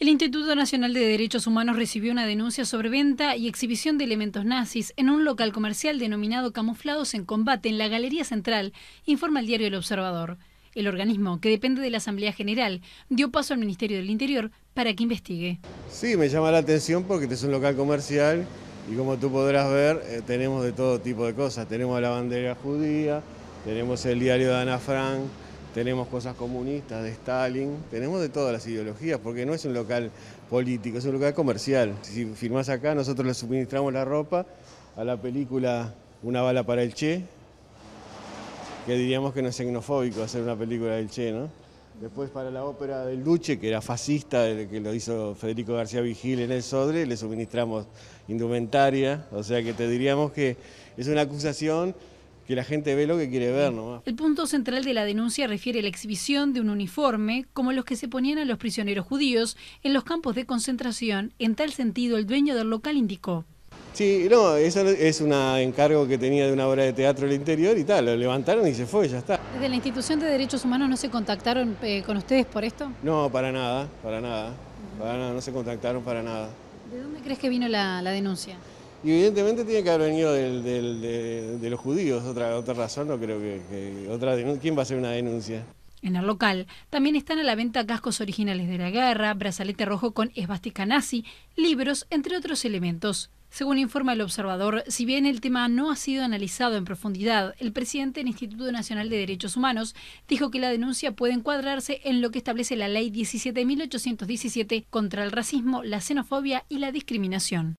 El Instituto Nacional de Derechos Humanos recibió una denuncia sobre venta y exhibición de elementos nazis en un local comercial denominado Camuflados en Combate en la Galería Central, informa el diario El Observador. El organismo, que depende de la Asamblea General, dio paso al Ministerio del Interior para que investigue. Sí, me llama la atención porque este es un local comercial y como tú podrás ver, eh, tenemos de todo tipo de cosas. Tenemos la bandera judía, tenemos el diario de Ana Frank, tenemos cosas comunistas, de Stalin, tenemos de todas las ideologías, porque no es un local político, es un local comercial. Si firmás acá, nosotros le suministramos la ropa a la película Una bala para el Che, que diríamos que no es xenofóbico hacer una película del Che, ¿no? Después para la ópera del Duche, que era fascista, que lo hizo Federico García Vigil en el Sodre, le suministramos indumentaria, o sea que te diríamos que es una acusación que la gente ve lo que quiere ver nomás. El punto central de la denuncia refiere a la exhibición de un uniforme como los que se ponían a los prisioneros judíos en los campos de concentración. En tal sentido, el dueño del local indicó. Sí, no, eso es un encargo que tenía de una obra de teatro el interior y tal, lo levantaron y se fue, ya está. ¿Desde la institución de derechos humanos no se contactaron eh, con ustedes por esto? No, para nada, para nada, para nada, no se contactaron para nada. ¿De dónde crees que vino la denuncia? Y evidentemente tiene que haber venido de, los judíos, otra, otra razón, no creo que, que otra ¿quién va a hacer una denuncia? En el local también están a la venta cascos originales de la guerra, brazalete rojo con esvástica nazi, libros, entre otros elementos. Según informa el observador, si bien el tema no ha sido analizado en profundidad, el presidente del Instituto Nacional de Derechos Humanos dijo que la denuncia puede encuadrarse en lo que establece la Ley 17.817 contra el racismo, la xenofobia y la discriminación.